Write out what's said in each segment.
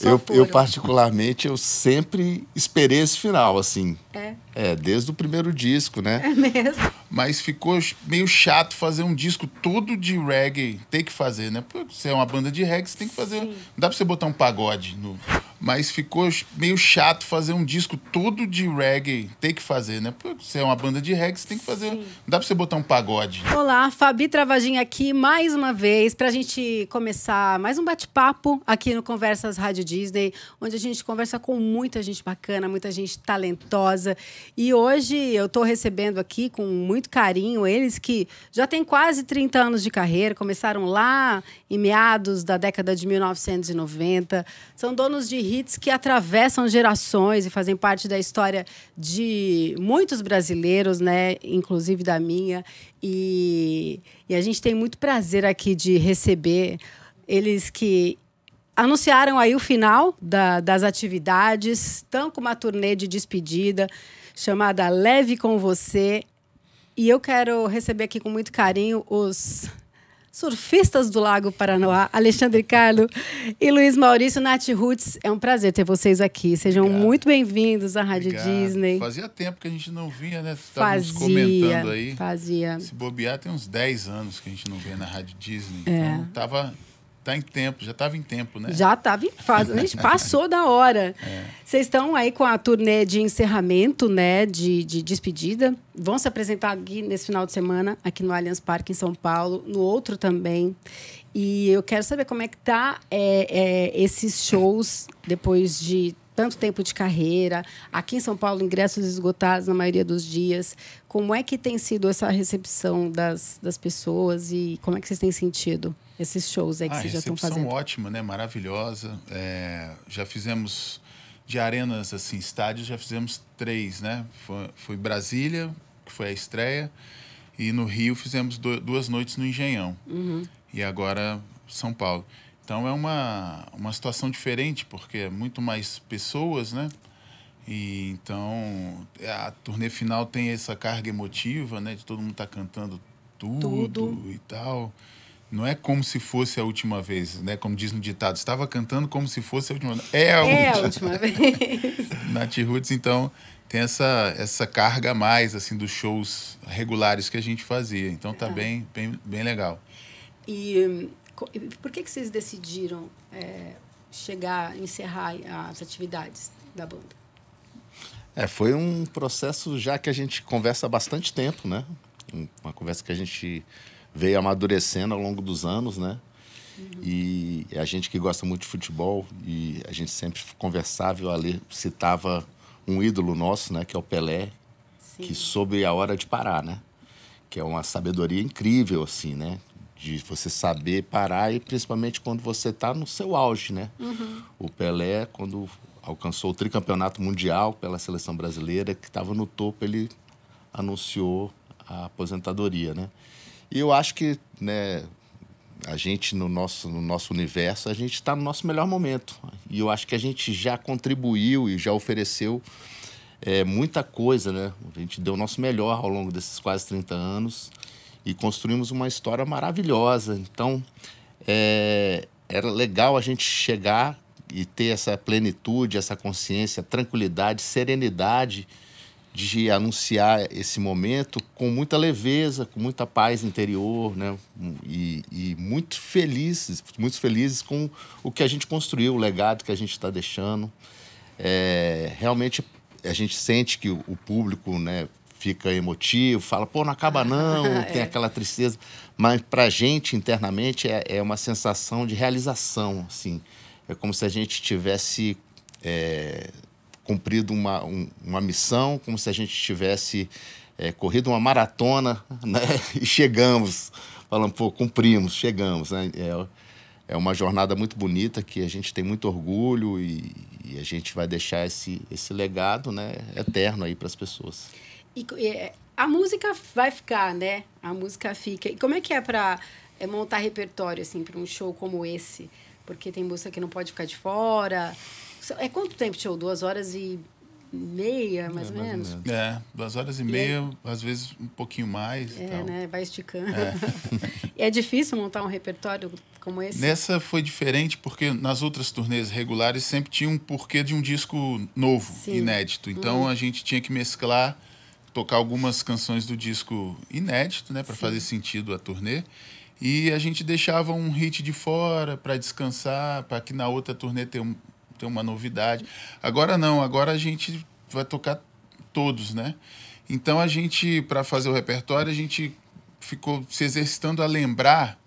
eu, eu, particularmente, eu sempre esperei esse final, assim. É? É, desde o primeiro disco, né? É mesmo? Mas ficou meio chato fazer um disco todo de reggae. Tem que fazer, né? Porque você é uma banda de reggae, você tem que fazer... Sim. Não dá pra você botar um pagode no mas ficou meio chato fazer um disco todo de reggae. Tem que fazer, né? Porque você é uma banda de reggae, você tem que fazer. Sim. Não dá pra você botar um pagode. Olá, Fabi Travaginha aqui mais uma vez pra gente começar mais um bate-papo aqui no Conversas Rádio Disney, onde a gente conversa com muita gente bacana, muita gente talentosa. E hoje eu tô recebendo aqui com muito carinho eles que já têm quase 30 anos de carreira, começaram lá em meados da década de 1990, são donos de hits que atravessam gerações e fazem parte da história de muitos brasileiros, né? Inclusive da minha. E, e a gente tem muito prazer aqui de receber eles que anunciaram aí o final da, das atividades, estão com uma turnê de despedida chamada Leve com Você. E eu quero receber aqui com muito carinho os surfistas do Lago Paranoá, Alexandre Carlo e Luiz Maurício Nath Roots. É um prazer ter vocês aqui. Sejam Obrigado. muito bem-vindos à Rádio Obrigado. Disney. Fazia tempo que a gente não vinha, né? Estávamos fazia, comentando aí. Fazia. Se bobear, tem uns 10 anos que a gente não vê na Rádio Disney. É. Então, tava está em tempo, já estava em tempo, né? Já estava em fase, passou da hora. É. Vocês é. estão aí com a turnê de encerramento, né? De, de despedida. Vão se apresentar aqui nesse final de semana, aqui no Allianz Parque, em São Paulo, no outro também. E eu quero saber como é que tá é, é, esses shows depois de tanto tempo de carreira, aqui em São Paulo, ingressos esgotados na maioria dos dias. Como é que tem sido essa recepção das, das pessoas e como é que vocês têm sentido? esses shows aí que ah, vocês já estão fazendo? ótima, né? Maravilhosa. É, já fizemos de arenas, assim, estádios, já fizemos três, né? Foi, foi Brasília, que foi a estreia, e no Rio fizemos do, duas noites no Engenhão. Uhum. E agora São Paulo. Então é uma, uma situação diferente, porque é muito mais pessoas, né? E então é, a turnê final tem essa carga emotiva, né? De todo mundo estar tá cantando tudo, tudo, e tal não é como se fosse a última vez, né? Como diz no ditado, estava cantando como se fosse a última vez. É a, é última. a última vez. Nath Roots, então, tem essa, essa carga a mais, assim, dos shows regulares que a gente fazia. Então, tá ah. bem, bem, bem legal. E por que, que vocês decidiram é, chegar, encerrar as atividades da banda? É, foi um processo já que a gente conversa há bastante tempo, né? Uma conversa que a gente veio amadurecendo ao longo dos anos, né? Uhum. E é a gente que gosta muito de futebol e a gente sempre conversava, eu ali citava um ídolo nosso, né, que é o Pelé, Sim. que soube a hora de parar, né? Que é uma sabedoria incrível assim, né? De você saber parar e principalmente quando você está no seu auge, né? Uhum. O Pelé, quando alcançou o tricampeonato mundial pela seleção brasileira, que estava no topo, ele anunciou a aposentadoria, né? E eu acho que, né, a gente no nosso, no nosso universo, a gente está no nosso melhor momento. E eu acho que a gente já contribuiu e já ofereceu é, muita coisa, né? A gente deu o nosso melhor ao longo desses quase 30 anos e construímos uma história maravilhosa. Então, é, era legal a gente chegar e ter essa plenitude, essa consciência, tranquilidade, serenidade de anunciar esse momento com muita leveza, com muita paz interior, né? E, e muito felizes, muito felizes com o que a gente construiu, o legado que a gente está deixando. É, realmente a gente sente que o, público, né? fica emotivo, fala, pô, não acaba não, é. tem aquela tristeza. Mas para a gente, internamente, é, é, uma sensação de realização, assim. É como se a gente tivesse é, cumprido uma, um, uma missão, como se a gente tivesse é, corrido uma maratona né? e chegamos. Falando, pô, cumprimos, chegamos. Né? É, é uma jornada muito bonita que a gente tem muito orgulho e, e a gente vai deixar esse, esse legado né? eterno aí para as pessoas. E, eh, a música vai ficar, né? A música fica. E como é que é para é, eh, montar repertório assim para um show como esse? Porque tem música que não pode ficar de fora, é quanto tempo show? Duas horas e meia, é, mais, é, ou, mais menos. ou menos? É, duas horas e, e meia, é... às vezes um pouquinho mais. É, né? Vai esticando. É. é difícil montar um repertório como esse? Nessa foi diferente, porque nas outras turnês regulares sempre tinha um porquê de um disco novo, Sim. inédito. Então uhum. a gente tinha que mesclar, tocar algumas canções do disco inédito, né? Para fazer sentido a turnê. E a gente deixava um hit de fora para descansar, para que na outra turnê tenha um ter uma novidade. Agora não, agora a gente vai tocar todos, né? Então a gente, para fazer o repertório, a gente ficou se exercitando a lembrar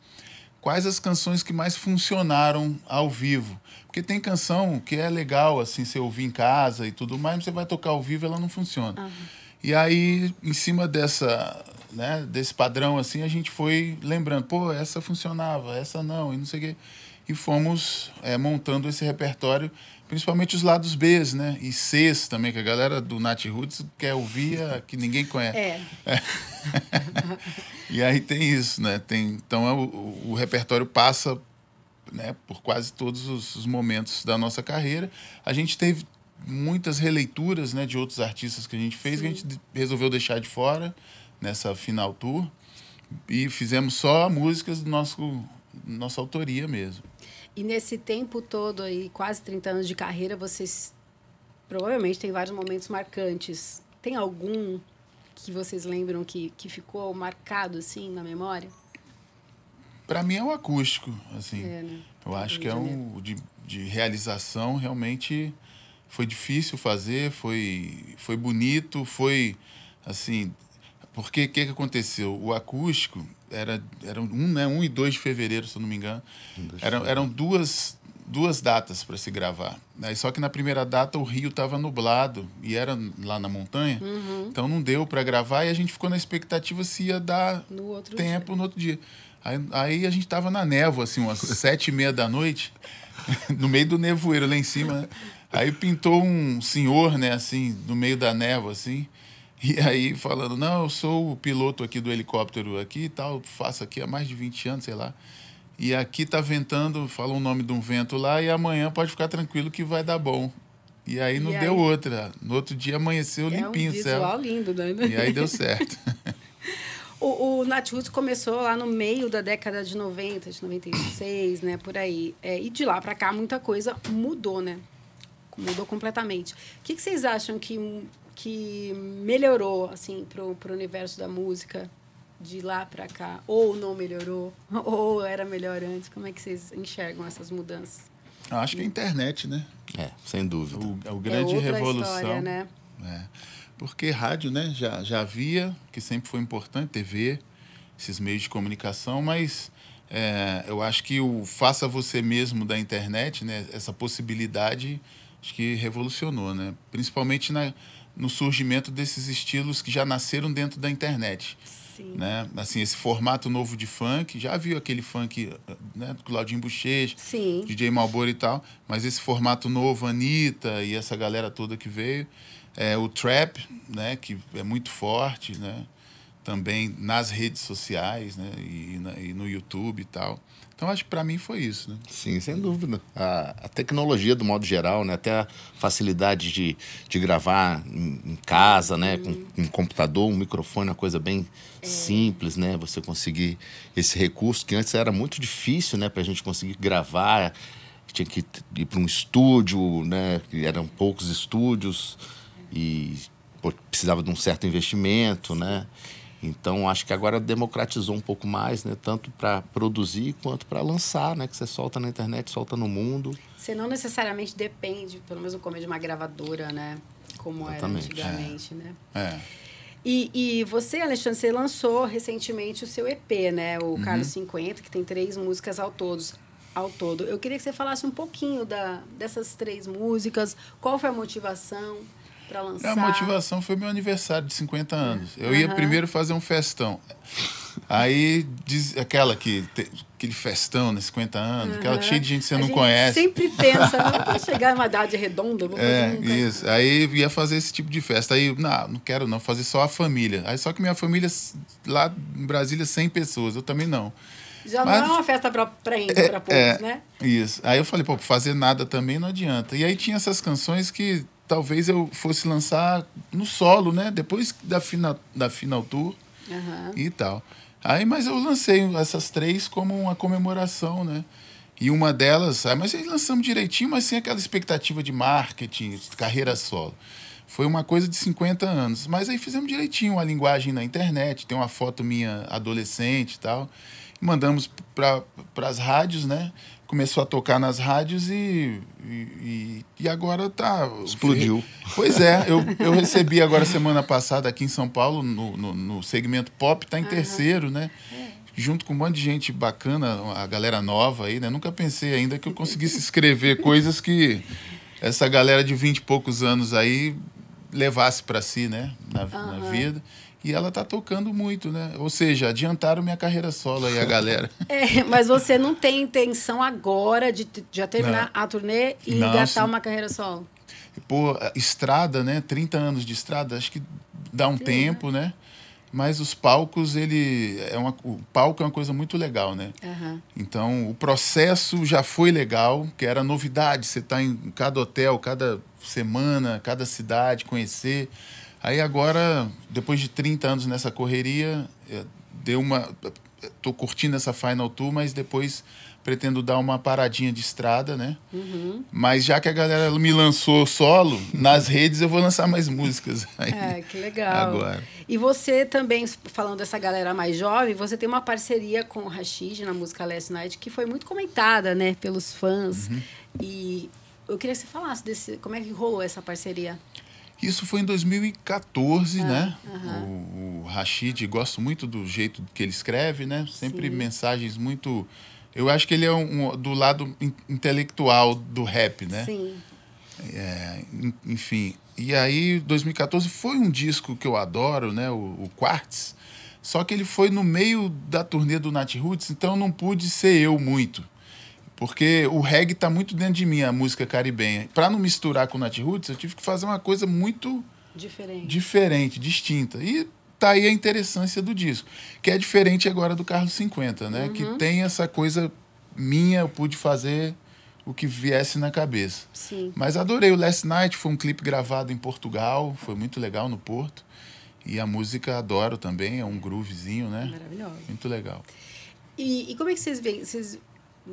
quais as canções que mais funcionaram ao vivo. Porque tem canção que é legal, assim, você ouvir em casa e tudo mais, mas você vai tocar ao vivo ela não funciona. Uhum. E aí, em cima dessa, né, desse padrão, assim, a gente foi lembrando, pô, essa funcionava, essa não, e não sei o quê e fomos é, montando esse repertório, principalmente os lados B, né? E Cs também, que a galera do Nat Roots quer ouvir a, que ninguém conhece. É. é. e aí tem isso, né? Tem, então é, o, o, repertório passa né, por quase todos os, os momentos da nossa carreira. A gente teve muitas releituras né, de outros artistas que a gente fez, Sim. que a gente resolveu deixar de fora nessa final tour. E fizemos só músicas do nosso, nossa autoria mesmo. E nesse tempo todo aí, quase 30 anos de carreira, vocês provavelmente tem vários momentos marcantes. Tem algum que vocês lembram que, que ficou marcado assim na memória? Para mim é o acústico, assim. É, né? Eu acho Rio que é um de, de realização realmente foi difícil fazer, foi foi bonito, foi assim, porque o que, que aconteceu? O acústico era, era um, né? um e 2 de fevereiro, se eu não me engano. Eram, eram duas, duas datas para se gravar. só que na primeira data o rio estava nublado e era lá na montanha, uhum. então não deu para gravar e a gente ficou na expectativa se ia dar no tempo dia. no outro dia. Aí, aí a gente estava na névoa, assim, umas sete e meia da noite, no meio do nevoeiro lá em cima. Né? Aí pintou um senhor, né, assim, no meio da névoa, assim. E aí falando, não, eu sou o piloto aqui do helicóptero aqui e tal, faço aqui há mais de 20 anos, sei lá. E aqui tá ventando, fala o nome de um vento lá e amanhã pode ficar tranquilo que vai dar bom. E aí não e deu aí? outra. No outro dia amanheceu é limpinho, um lindo, né? E aí deu certo. O, o começou lá no meio da década de 90, de 96, né? Por aí. É, e de lá para cá, muita coisa mudou, né? Mudou completamente. O que, que vocês acham que que melhorou assim pro, pro universo da música de lá para cá ou não melhorou ou era melhor antes como é que vocês enxergam essas mudanças eu acho que a internet né é sem dúvida o, é o é grande é outra revolução história, né é. porque rádio né já já havia que sempre foi importante TV esses meios de comunicação mas é, eu acho que o faça você mesmo da internet né essa possibilidade acho que revolucionou né principalmente na no surgimento desses estilos que já nasceram dentro da internet. Sim. Né? Assim, esse formato novo de funk, já viu aquele funk eh, né, do Claudinho Bochecha, DJ Malboro e tal, mas esse formato novo, Anitta e essa galera toda que veio, é, o trap, né, que é muito forte, né, também nas redes sociais né, e, e no YouTube e tal. Então, acho que para mim foi isso. Né? Sim, sem dúvida. A, a, tecnologia, do modo geral, né? até a facilidade de, de gravar em, em casa, né? com um computador, um microfone, uma coisa bem é. simples, né? Você conseguir esse recurso que antes era muito difícil né? para a gente conseguir gravar. Tinha que ir para um estúdio, né? eram poucos estúdios e pô, precisava de um certo investimento, né? Então, acho que agora democratizou um pouco mais, né? Tanto para produzir quanto para lançar, né? Que você solta na internet, solta no mundo. Você não necessariamente depende, pelo menos no começo, de uma gravadora, né? Como Exatamente. era antigamente, né? é. né? É. E, e, você, Alexandre, você lançou recentemente o seu EP, né? O uhum. Carlos 50, que tem três músicas ao todos ao todo. Eu queria que você falasse um pouquinho da, dessas três músicas, qual foi a motivação, para lançar? A motivação foi meu aniversário de 50 anos. Eu uhum. ia primeiro fazer um festão. Aí diz aquela que te, aquele festão, né? 50 anos, uhum. aquela cheia de gente que você a não gente conhece. Sempre pensa, não vou chegar numa idade redonda, vou é, isso. Aí ia fazer esse tipo de festa. Aí, não, não quero não, fazer só a família. Aí só que minha família lá em Brasília 100 pessoas, eu também não. Já Mas, não é uma festa para índio, é, para poucos, é, né? Isso. Aí eu falei, pô, fazer nada também não adianta. E aí tinha essas canções que talvez eu fosse lançar no solo, né? Depois da final, da final tour uhum. e tal. Aí, mas eu lancei essas três como uma comemoração, né? E uma delas, aí, ah, mas aí lançamos direitinho, mas sem aquela expectativa de marketing, carreira solo. Foi uma coisa de 50 anos. Mas aí fizemos direitinho a linguagem na internet, tem uma foto minha adolescente e tal. Mandamos para as rádios, né? começou a tocar nas rádios e, e, e agora tá. Explodiu. Pois é, eu, eu recebi agora semana passada aqui em São Paulo, no, no, no segmento pop, tá em uhum. terceiro, né? É. Junto com um monte de gente bacana, a galera nova aí, né? Nunca pensei ainda que eu conseguisse escrever coisas que essa galera de vinte e poucos anos aí levasse para si, né? Na, uhum. na vida. E ela tá tocando muito, né? Ou seja, adiantaram minha carreira solo aí, a galera. É, mas você não tem intenção agora de já terminar não. a turnê e não, engatar uma carreira solo? Pô, estrada, né? 30 anos de estrada, acho que dá um Sim, tempo, né? né? mas os palcos ele é uma, o palco é uma coisa muito legal né uhum. então o processo já foi legal que era novidade você está em cada hotel cada semana cada cidade conhecer Aí agora, depois de 30 anos nessa correria, é, deu uma tô curtindo essa final tour, mas depois pretendo dar uma paradinha de estrada, né? Uhum. Mas já que a galera me lançou solo, nas redes eu vou lançar mais músicas. Aí, é, que legal. Agora. E você também, falando dessa galera mais jovem, você tem uma parceria com o Rashid na música Last Night, que foi muito comentada, né, pelos fãs. Uhum. E eu queria que você falasse desse, como é que rolou essa parceria. Isso foi em 2014, né? ah, né? Uhum. O, o Rashid, gosto muito do jeito que ele escreve, né? Sempre Sim. mensagens muito. Eu acho que ele é um, um, do lado intelectual do rap, né? Sim. É, enfim. E aí, 2014 foi um disco que eu adoro, né? O, o Quartz. Só que ele foi no meio da turnê do Nat Roots, então não pude ser eu muito. Porque o reggae está muito dentro de mim, a música caribenha. Para não misturar com o Nat Roots, eu tive que fazer uma coisa muito diferente, diferente distinta. E tá aí a interessância do disco, que é diferente agora do Carlos 50, né? Uhum. Que tem essa coisa minha, eu pude fazer o que viesse na cabeça. Sim. Mas adorei o Last Night, foi um clipe gravado em Portugal, foi muito legal no Porto. E a música adoro também, é um groovezinho, né? Maravilhoso. Muito legal. E, e como é que vocês veem? Vocês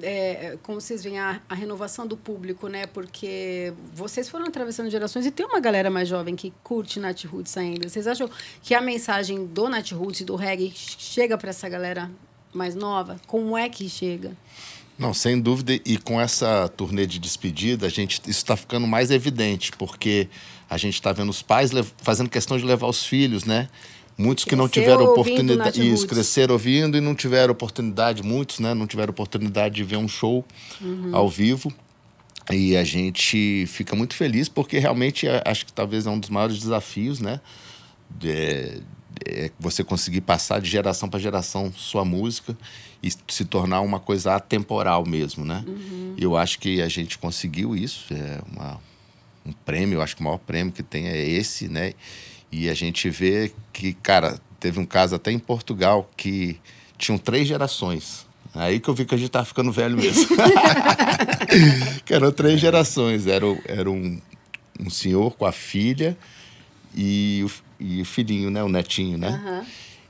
é, como vocês veem, a, a, renovação do público, né? Porque vocês foram atravessando gerações e tem uma galera mais jovem que curte Nat Roots ainda. Vocês acham que a mensagem do Nat Roots, do reggae, chega para essa galera mais nova? Como é que chega? Não, sem dúvida. E com essa turnê de despedida, a gente isso está ficando mais evidente, porque a gente está vendo os pais fazendo questão de levar os filhos, né? Muitos que não tiveram oportunidade. Isso, cresceram ouvindo e não tiveram oportunidade, muitos, né? Não tiveram oportunidade de ver um show uhum. ao vivo. E a gente fica muito feliz porque realmente acho que talvez é um dos maiores desafios, né? É, você conseguir passar de geração para geração sua música e se tornar uma coisa atemporal mesmo, né? Uhum. Eu acho que a gente conseguiu isso. É uma, um prêmio, eu acho que o maior prêmio que tem é esse, né? E a gente vê que, cara, teve um caso até em Portugal que tinham três gerações. É aí que eu vi que a gente tava tá ficando velho mesmo. que eram três gerações. Era, era um, um senhor com a filha e o, e o filhinho, né? O netinho, né?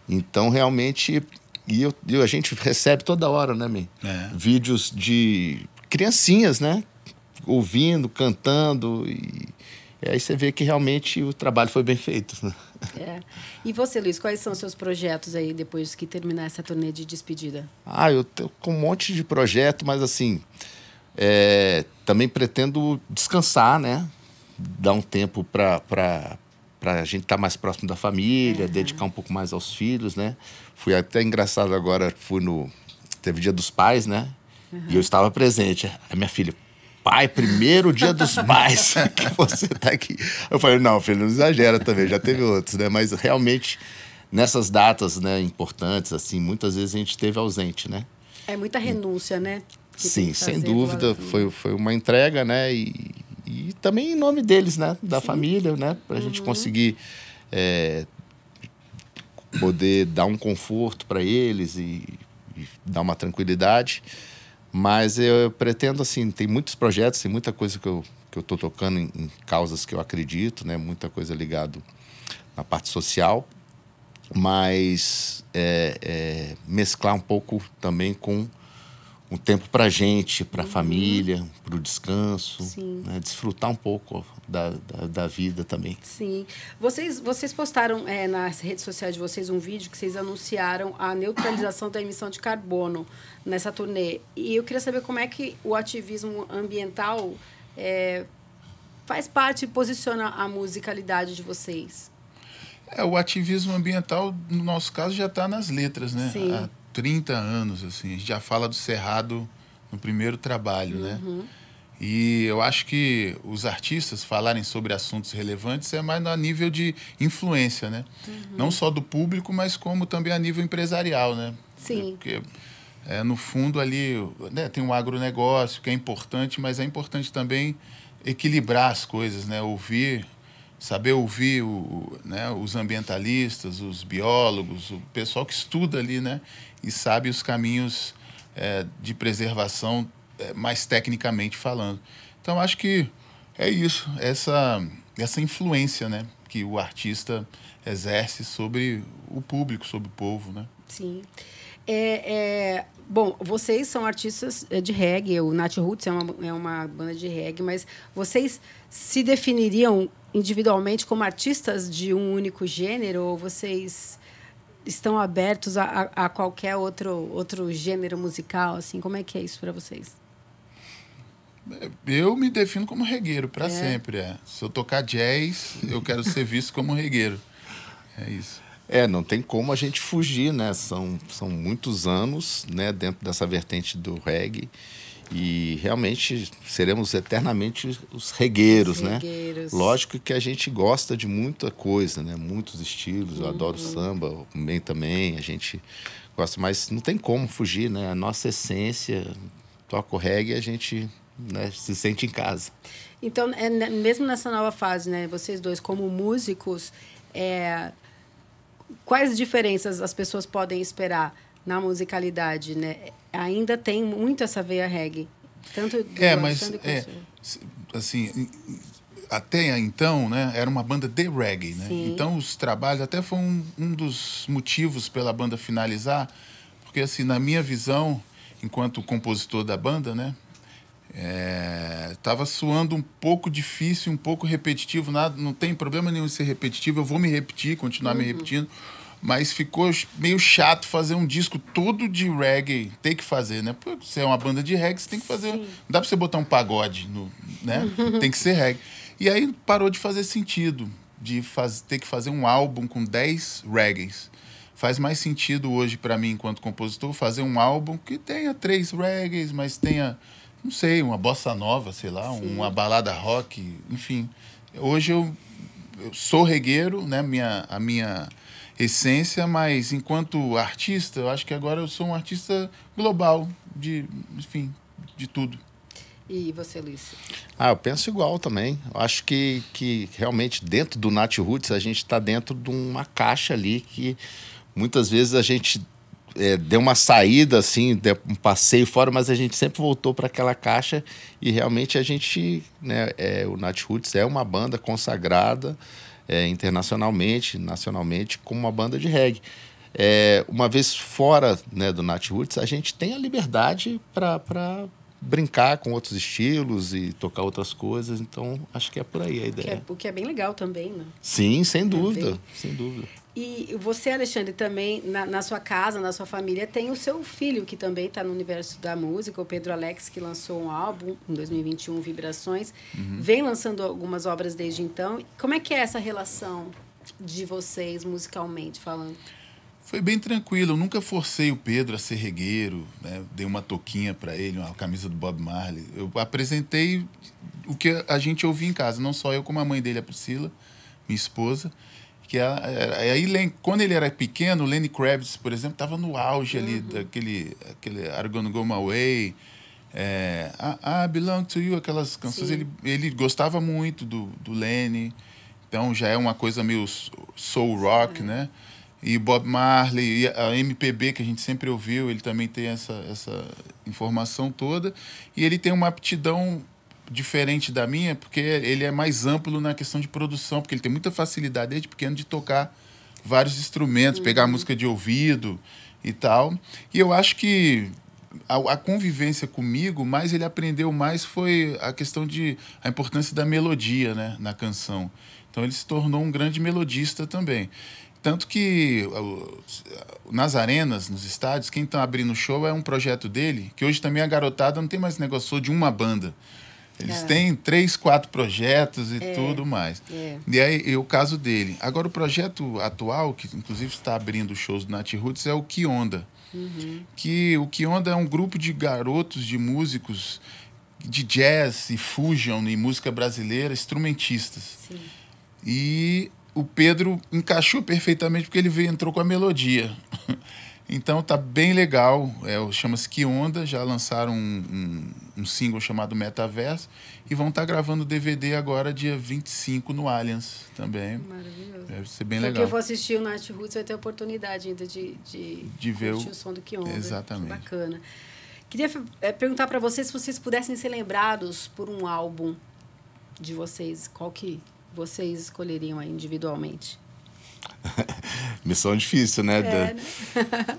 Uhum. Então, realmente... E, eu, e a gente recebe toda hora, né, Mi? É. Vídeos de criancinhas, né? Ouvindo, cantando e e aí você vê que realmente o trabalho foi bem feito. Né? É. E você, Luiz, quais são os seus projetos aí depois que terminar essa turnê de despedida? Ah, eu tô com um monte de projeto, mas assim, é, também pretendo descansar, né? Dar um tempo para a gente estar tá mais próximo da família, uhum. dedicar um pouco mais aos filhos, né? Fui até engraçado agora, fui no. Teve Dia dos Pais, né? Uhum. E eu estava presente. A minha filha, pai, primeiro dia dos pais que você tá aqui. Eu falei, não, filho, não exagera também, já teve outros, né? Mas realmente, nessas datas né, importantes, assim, muitas vezes a gente teve ausente, né? É muita renúncia, né? Que Sim, sem dúvida. Foi, foi uma entrega, né? E, e também em nome deles, né? Da Sim. família, né? Pra uhum. gente conseguir é, poder dar um conforto para eles e, e dar uma tranquilidade. Mas eu pretendo, assim, tem muitos projetos, tem muita coisa que eu que eu estou tocando em, em, causas que eu acredito, né? Muita coisa ligado na parte social, mas é, é, mesclar um pouco também com um tempo para gente, para a uhum. família, para o descanso, né? desfrutar um pouco da, da, da, vida também. Sim. Vocês, vocês postaram é, nas redes sociais de vocês um vídeo que vocês anunciaram a neutralização da emissão de carbono nessa turnê. E eu queria saber como é que o ativismo ambiental é, faz parte e posiciona a musicalidade de vocês. É, o ativismo ambiental, no nosso caso, já está nas letras, né? Sim. A 30 anos, assim. A gente já fala do Cerrado no primeiro trabalho, né? Uhum. E eu acho que os artistas falarem sobre assuntos relevantes é mais a nível de influência, né? Uhum. Não só do público, mas como também a nível empresarial, né? Sim. É, porque, é, no fundo, ali né, tem um agronegócio, que é importante, mas é importante também equilibrar as coisas, né? Ouvir saber ouvir o, né, os ambientalistas, os biólogos, o pessoal que estuda ali, né, e sabe os caminhos é, de preservação é, mais tecnicamente falando. Então acho que é isso, essa essa influência, né, que o artista exerce sobre o público, sobre o povo, né? Sim. É, é, bom, vocês são artistas é, de reggae, o Nat Roots é uma, é uma banda de reggae, mas vocês se definiriam individualmente como artistas de um único gênero ou vocês estão abertos a, a, a qualquer outro, outro gênero musical? Assim, como é que é isso para vocês? Eu me defino como regueiro para é. sempre. É. Se eu tocar jazz, eu quero ser visto como regueiro. É isso. É, não tem como a gente fugir, né? São, são muitos anos né, dentro dessa vertente do reggae. E realmente seremos eternamente os regueiros, os né? Lógico que a gente gosta de muita coisa, né? Muitos estilos. Eu adoro uhum. samba, bem também. A gente gosta, mas não tem como fugir, né? A nossa essência, toca o reggae, a gente né, se sente em casa. Então, é, né, mesmo nessa nova fase, né? Vocês dois, como músicos, é, quais diferenças as pessoas podem esperar? na musicalidade, né? Ainda tem muito essa veia reggae. Tanto é, mas é, assim, até então, né, era uma banda de reggae, né? Sim. Então os trabalhos até foi um, um dos motivos pela banda finalizar, porque assim, na minha visão, enquanto compositor da banda, né, estava é, suando um pouco difícil, um pouco repetitivo, nada, não tem problema nenhum ser repetitivo, eu vou me repetir, continuar uhum. me repetindo, mas ficou meio chato fazer um disco todo de reggae. Tem que fazer, né? Porque você é uma banda de reggae, você tem que fazer. Sim. Não dá pra você botar um pagode, no, né? tem que ser reggae. E aí parou de fazer sentido de faz, ter que fazer um álbum com 10 reggaes. Faz mais sentido hoje para mim, enquanto compositor, fazer um álbum que tenha três reggaes, mas tenha, não sei, uma bossa nova, sei lá, Sim. uma balada rock, enfim. Hoje eu, eu sou regueiro, né? Minha, a minha essência, mas enquanto artista, eu acho que agora eu sou um artista global, de, enfim, de tudo. E você, Luiz? Ah, eu penso igual também. Eu acho que, que realmente dentro do Nat Roots a gente está dentro de uma caixa ali que muitas vezes a gente é, deu uma saída, assim, um passeio fora, mas a gente sempre voltou para aquela caixa e realmente a gente, né, é, o Nat Roots é uma banda consagrada, é, internacionalmente, nacionalmente, como uma banda de reggae. É, uma vez fora né, do Nat Roots, a gente tem a liberdade para brincar com outros estilos e tocar outras coisas. Então, acho que é por aí a ideia. O que é, o que é bem legal também, né? Sim, sem é dúvida, sem dúvida. E você, Alexandre, também na, na, sua casa, na sua família, tem o seu filho que também está no universo da música, o Pedro Alex, que lançou um álbum em 2021, Vibrações. Uhum. Vem lançando algumas obras desde então. Como é que é essa relação de vocês musicalmente falando? Foi bem tranquilo, eu nunca forcei o Pedro a ser regueiro, né? dei uma toquinha para ele, uma camisa do Bob Marley. Eu apresentei o que a gente ouvia em casa, não só eu, como a mãe dele, a Priscila, minha esposa que é, aí quando ele era pequeno, o Lenny Kravitz, por exemplo, estava no auge ali uhum. daquele aquele Are Gonna Go My Way, é, I, I Belong to You, aquelas canções, ele, ele gostava muito do, do Lenny, então já é uma coisa meio soul rock, uhum. né? E Bob Marley, e a MPB que a gente sempre ouviu, ele também tem essa, essa informação toda. E ele tem uma aptidão diferente da minha, porque ele é mais amplo na questão de produção, porque ele tem muita facilidade desde pequeno de tocar vários instrumentos, uhum. pegar música de ouvido e tal. E eu acho que a, a, convivência comigo, mas ele aprendeu mais foi a questão de a importância da melodia, né, na canção. Então ele se tornou um grande melodista também. Tanto que nas arenas, nos estádios, quem está abrindo show é um projeto dele, que hoje também a é garotada não tem mais negócio de uma banda. Eles é. têm três, quatro projetos e é, tudo mais. É. E aí, o caso dele. Agora, o projeto atual, que inclusive está abrindo shows do Nat Roots, é o Kionda. Uhum. Que o Kionda é um grupo de garotos, de músicos de jazz e fusion e música brasileira, instrumentistas. Sim. E o Pedro encaixou perfeitamente porque ele veio, entrou com a melodia. Então tá bem legal, é, chama-se Que Onda, já lançaram um, um, um single chamado Metaverse e vão estar tá gravando DVD agora dia 25 no Allianz também. Maravilhoso. Deve ser bem Porque legal. eu for assistir o Night Roots vai ter a oportunidade ainda de, de, de ver o... o... som do Que Onda. Exatamente. Que bacana. Queria é, perguntar para vocês se vocês pudessem ser lembrados por um álbum de vocês, qual que vocês escolheriam individualmente? Missão difícil, né? É, né?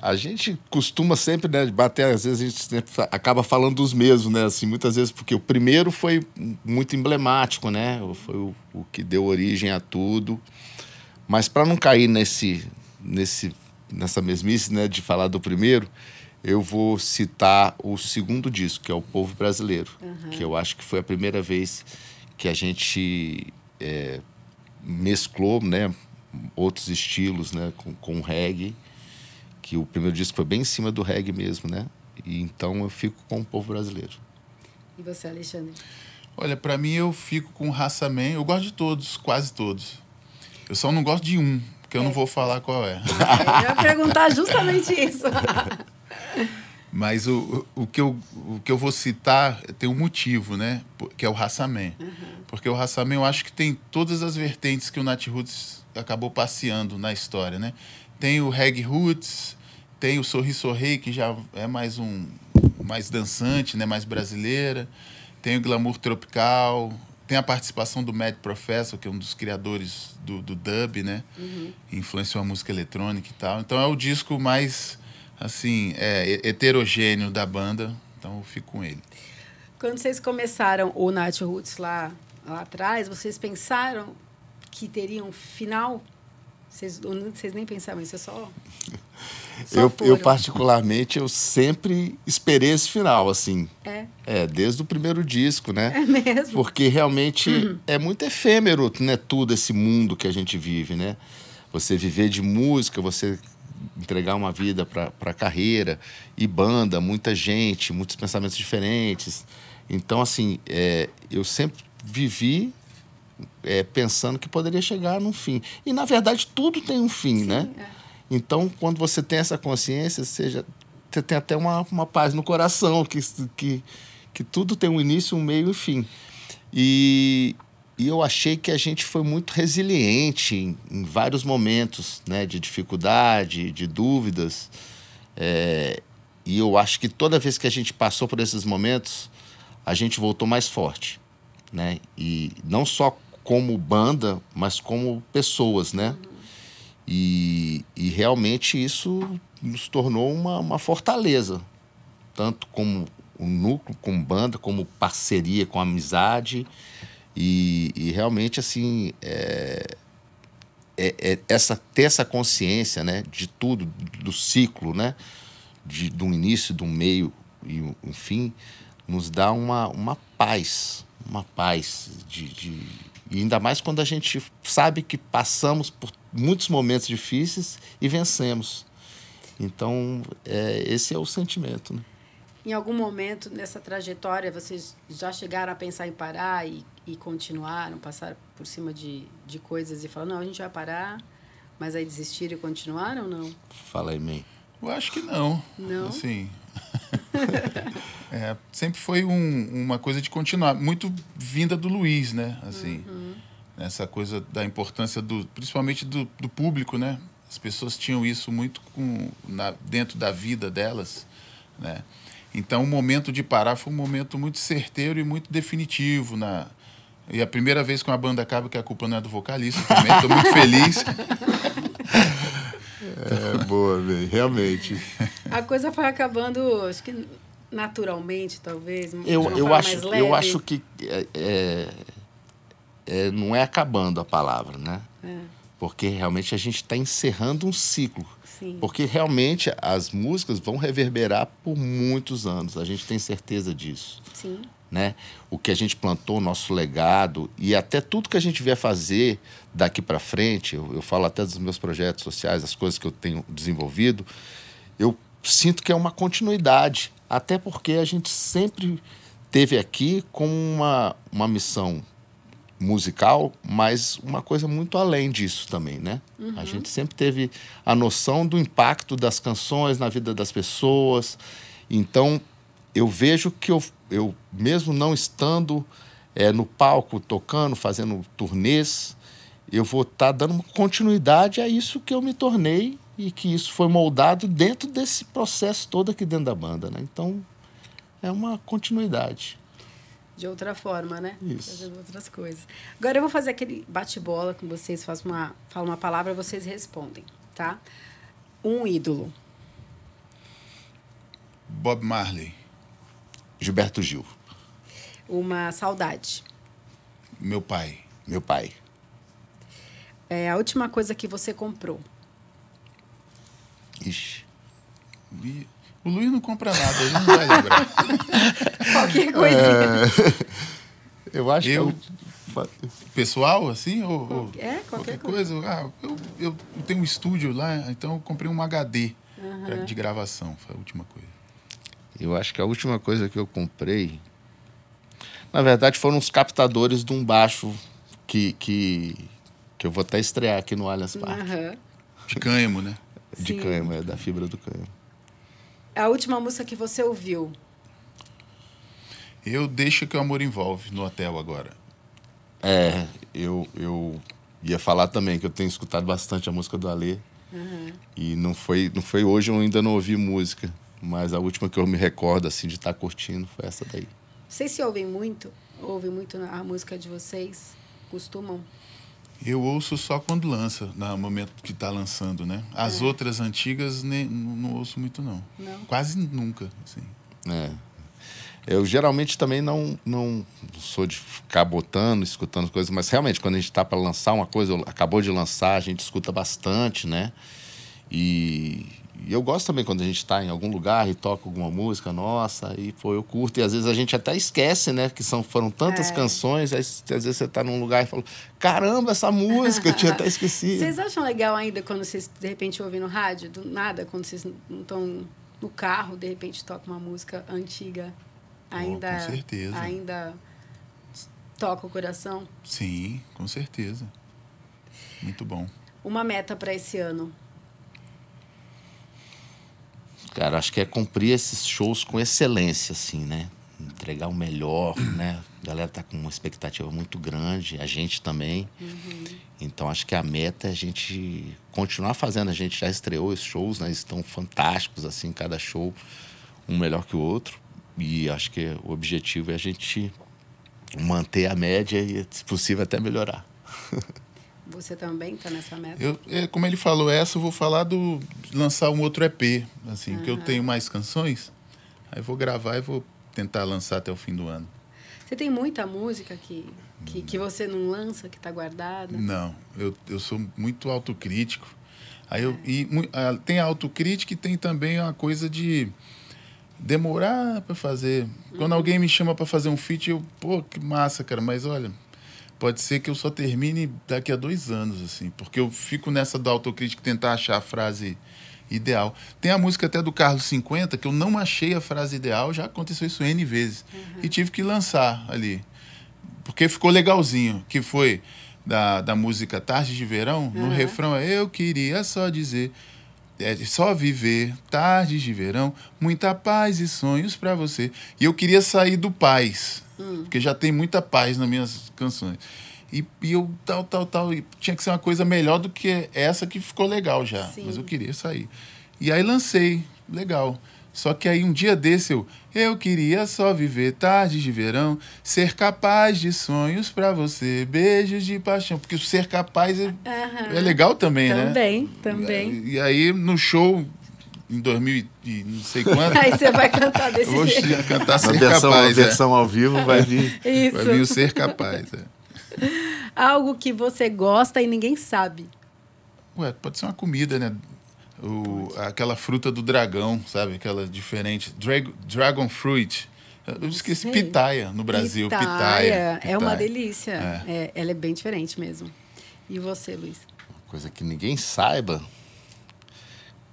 a gente costuma sempre, né, bater, às vezes a gente acaba falando dos mesmos, né, assim, muitas vezes, porque o primeiro foi muito emblemático, né, foi o, o que deu origem a tudo, mas para não cair nesse, nesse, nessa mesmice, né, de falar do primeiro, eu vou citar o segundo disco, que é o Povo Brasileiro, uhum. que eu acho que foi a primeira vez que a gente é, mesclou, né, outros estilos, né? Com, com reggae, que o primeiro disco foi bem em cima do reggae mesmo, né? E então eu fico com o povo brasileiro. E você, Alexandre? Olha, para mim eu fico com Raça Man. Eu gosto de todos, quase todos. Eu só não gosto de um, porque eu não é. vou falar qual é. Eu ia perguntar justamente isso. Mas o, o, que eu, o que eu vou citar tem um motivo, né? Que é o Raça Man. Uhum. Porque o Raça Man eu acho que tem todas as vertentes que o Nat Roots acabou passeando na história, né? Tem o Reg Roots, tem o Sorriso Sorrei, que já é mais um mais dançante, né, mais brasileira. Tem o Glamour Tropical, tem a participação do Mad Professor, que é um dos criadores do, do dub, né? Uhum. Influenciou a música eletrônica e tal. Então é o disco mais assim, é, heterogêneo da banda, então eu fico com ele. Quando vocês começaram o Night Roots lá, lá atrás, vocês pensaram que teriam final? Vocês, nem pensavam isso, é só. só eu, eu, particularmente, eu sempre esperei esse final, assim. É. É, desde o primeiro disco, né? É mesmo. Porque realmente uhum. é muito efêmero, né? Tudo esse mundo que a gente vive, né? Você viver de música, você entregar uma vida para carreira e banda, muita gente, muitos pensamentos diferentes. Então, assim, é, eu sempre vivi é, pensando que poderia chegar num fim. E, na verdade, tudo tem um fim, Sim, né? É. Então, quando você tem essa consciência, seja, você tem até uma, uma paz no coração, que, que, que tudo tem um início, um meio e um fim. E, e eu achei que a gente foi muito resiliente em, em vários momentos né, de dificuldade, de dúvidas. É, e eu acho que toda vez que a gente passou por esses momentos, a gente voltou mais forte. Né? E não só como banda, mas como pessoas, né? E, e realmente isso nos tornou uma, uma fortaleza, tanto como o núcleo, como banda, como parceria, com amizade. E, e realmente, assim, é, é, é, essa, ter essa consciência né, de tudo, do ciclo, né, de, do início, do meio e o um fim, nos dá uma, uma paz, uma paz de, de e ainda mais quando a gente sabe que passamos por muitos momentos difíceis e vencemos. Então, é, esse é o sentimento. Né? Em algum momento nessa trajetória, vocês já chegaram a pensar em parar e, e continuaram, passar por cima de, de coisas e falaram: não, a gente vai parar, mas aí desistiram e continuaram ou não? Fala aí, mim. Eu acho que não. Não? Assim, é, sempre foi um, uma coisa de continuar, muito vinda do Luiz, né? Assim, uhum. Essa coisa da importância, do, principalmente do, do público, né? As pessoas tinham isso muito com, na, dentro da vida delas, né? Então, o momento de parar foi um momento muito certeiro e muito definitivo na, e a primeira vez que uma banda acaba, que a culpa não é do vocalista também. Estou muito feliz. é, boa, bem, realmente. A coisa foi acabando, acho que naturalmente, talvez. Eu, eu, acho, eu acho que é, é é, não é acabando a palavra, né? É. Porque realmente a gente está encerrando um ciclo. Sim. Porque realmente as músicas vão reverberar por muitos anos, a gente tem certeza disso. Sim. Né? O que a gente plantou, nosso legado e até tudo que a gente vier fazer daqui para frente, eu, eu falo até dos meus projetos sociais, as coisas que eu tenho desenvolvido, eu sinto que é uma continuidade, até porque a gente sempre teve aqui com uma, uma missão musical, mas uma coisa muito além disso também, né? Uhum. A gente sempre teve a noção do impacto das canções na vida das pessoas. Então, eu vejo que eu, eu mesmo não estando é, no palco, tocando, fazendo turnês, eu vou estar tá dando continuidade a isso que eu me tornei e que isso foi moldado dentro desse processo todo aqui dentro da banda, né? Então, é uma continuidade de outra forma, né? Isso. Fazendo outras coisas. Agora eu vou fazer aquele bate-bola com vocês, faço uma, falo uma palavra, vocês respondem, tá? Um ídolo. Bob Marley. Gilberto Gil. Uma saudade. Meu pai. Meu pai. É a última coisa que você comprou. Ixi. O Luiz não compra nada, ele não vai lembrar. Qualquer coisa. É... eu acho é eu... que. Eu... Pessoal, assim? Ou, qualquer, é, qualquer, qualquer coisa. coisa. Ah, eu, eu tenho um estúdio lá, então eu comprei um HD uhum. de gravação. Foi a última coisa. Eu acho que a última coisa que eu comprei. Na verdade, foram os captadores de um baixo que, que, que eu vou até estrear aqui no Allianz Park. Uhum. De cânhamo, né? De cânhamo, é da fibra do cânhamo. A última música que você ouviu, eu deixo que o amor envolve no hotel agora. É, eu, eu ia falar também que eu tenho escutado bastante a música do Alê. Uhum. E não foi, não foi hoje, eu ainda não ouvi música. Mas a última que eu me recordo, assim, de estar tá curtindo foi essa daí. Vocês se ouvem muito? Ouvem muito a música de vocês? Costumam? Eu ouço só quando lança, no momento que está lançando, né? As é. outras antigas nem, não, não ouço muito, não. não. Quase nunca, assim. É. Eu geralmente também não, não sou de ficar botando, escutando coisas, mas realmente, quando a gente está para lançar uma coisa, acabou de lançar, a gente escuta bastante, né? E, e eu gosto também quando a gente está em algum lugar e toca alguma música nossa, e pô, eu curto. E às vezes a gente até esquece, né? Que são, foram tantas é. canções, aí, às vezes você está num lugar e fala: caramba, essa música, eu tinha até esquecido. Vocês acham legal ainda quando vocês, de repente, ouvem no rádio? Do nada, quando vocês não estão no carro, de repente toca uma música antiga ainda, com certeza. ainda toca o coração? Sim, com certeza. Muito bom. Uma meta para esse ano? Cara, acho que é cumprir esses shows com excelência, assim, né? Entregar o melhor, né? A galera tá com uma expectativa muito grande, a gente também. Uhum. Então, acho que a meta é a gente continuar fazendo. A gente já estreou os shows, né? Estão fantásticos, assim, cada show, um melhor que o outro e acho que o objetivo é a gente manter a média e, se possível, até melhorar. Você também está nessa meta? Eu, é, como ele falou essa, eu vou falar do lançar um outro EP, assim, uhum. que eu tenho mais canções. Aí vou gravar e vou tentar lançar até o fim do ano. Você tem muita música que, que, que você não lança, que está guardada? Não, eu, eu sou muito autocrítico. Aí eu, é. e, ah, tem autocrítica e tem também uma coisa de demorar para fazer. Quando uhum. alguém me chama para fazer um feat, eu, pô, que massa, cara, mas olha, pode ser que eu só termine daqui a dois anos, assim, porque eu fico nessa da autocrítica tentar achar a frase ideal. Tem a música até do Carlos 50, que eu não achei a frase ideal, já aconteceu isso N vezes. Uhum. E tive que lançar ali. Porque ficou legalzinho, que foi da, da música Tarde de Verão, uhum. no refrão é Eu queria só dizer é só viver tardes de verão, muita paz e sonhos para você. E eu queria sair do paz, hum. porque já tem muita paz nas minhas canções. E, e, eu tal, tal, tal. E tinha que ser uma coisa melhor do que essa que ficou legal já. Sim. Mas eu queria sair. E aí lancei, legal. Só que aí um dia desse eu, eu queria só viver tardes de verão, ser capaz de sonhos para você, beijos de paixão. Porque ser capaz é, uhum. é legal também, também né? Também, também. E aí no show, em 2000 e não sei quando. Aí você vai cantar desse vou jeito. Vou cantar Ser versão, Capaz. A é. versão é. ao vivo vai vir, Isso. vai vir o Ser Capaz. É. Algo que você gosta e ninguém sabe. Ué, pode ser uma comida, né? O, aquela fruta do dragão, sabe? Aquela diferente. Drag, dragon fruit. Eu esqueci, Sei. pitaia no Brasil. Pitaia. pitaia. É uma delícia. É. É, ela é bem diferente mesmo. E você, Luiz? Uma coisa que ninguém saiba.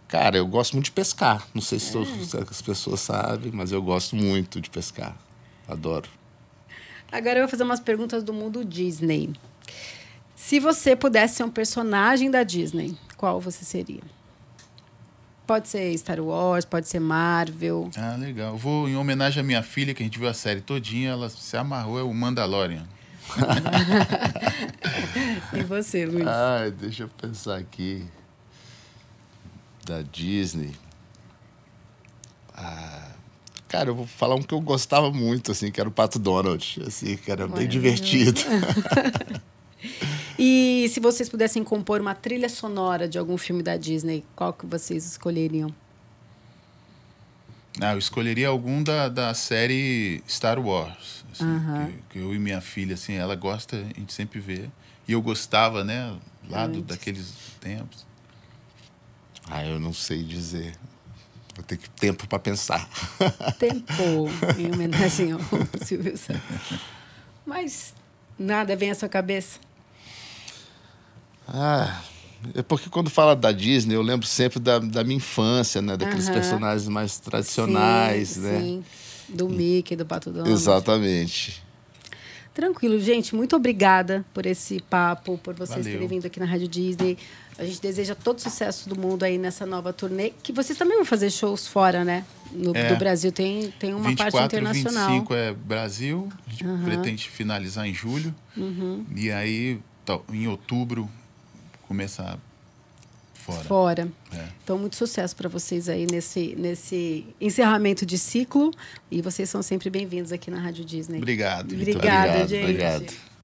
Cara, eu gosto muito de pescar. Não sei se, é. as pessoas sabem, mas eu gosto muito de pescar. Adoro. Agora eu vou fazer umas perguntas do mundo Disney. Se você pudesse ser um personagem da Disney, qual você seria? Pode ser Star Wars, pode ser Marvel. Ah, legal. Eu vou em homenagem à minha filha, que a gente viu a série todinha, ela se amarrou, é o Mandalorian. e você, Luiz? Ah, deixa eu pensar aqui. Da Disney. Ah, cara, eu vou falar um que eu gostava muito, assim, que era o Pato Donald. Assim, que era Olha, bem divertido. E se vocês pudessem compor uma trilha sonora de algum filme da Disney, qual que vocês escolheriam? Ah, eu escolheria algum da, da série Star Wars. Assim, uh -huh. que, que, eu e minha filha, assim, ela gosta, a gente sempre vê. E eu gostava, né? Lá do, daqueles tempos. Ah, eu não sei dizer. Vou ter que tempo para pensar. Tempo, em homenagem ao Silvio Santos. Mas nada vem à sua cabeça? Ah, é porque quando fala da Disney, eu lembro sempre da, da minha infância, né? Daqueles personagens mais tradicionais, sim, né? Sim. Do Mickey, do Pato Donald. Exatamente. Tranquilo, gente. Muito obrigada por esse papo, por vocês Valeu. terem vindo aqui na Rádio Disney. A gente deseja todo sucesso do mundo aí nessa nova turnê, que vocês também vão fazer shows fora, né? No, é. Do Brasil tem, tem uma 24, parte internacional. 25 é Brasil, a gente uhum. pretende finalizar em julho. Uhum. E aí, em outubro, começar fora. fora. É. Então, muito sucesso para vocês aí nesse, nesse encerramento de ciclo. E vocês são sempre bem-vindos aqui na Rádio Disney. Obrigado. Obrigada, obrigado, gente. Obrigado.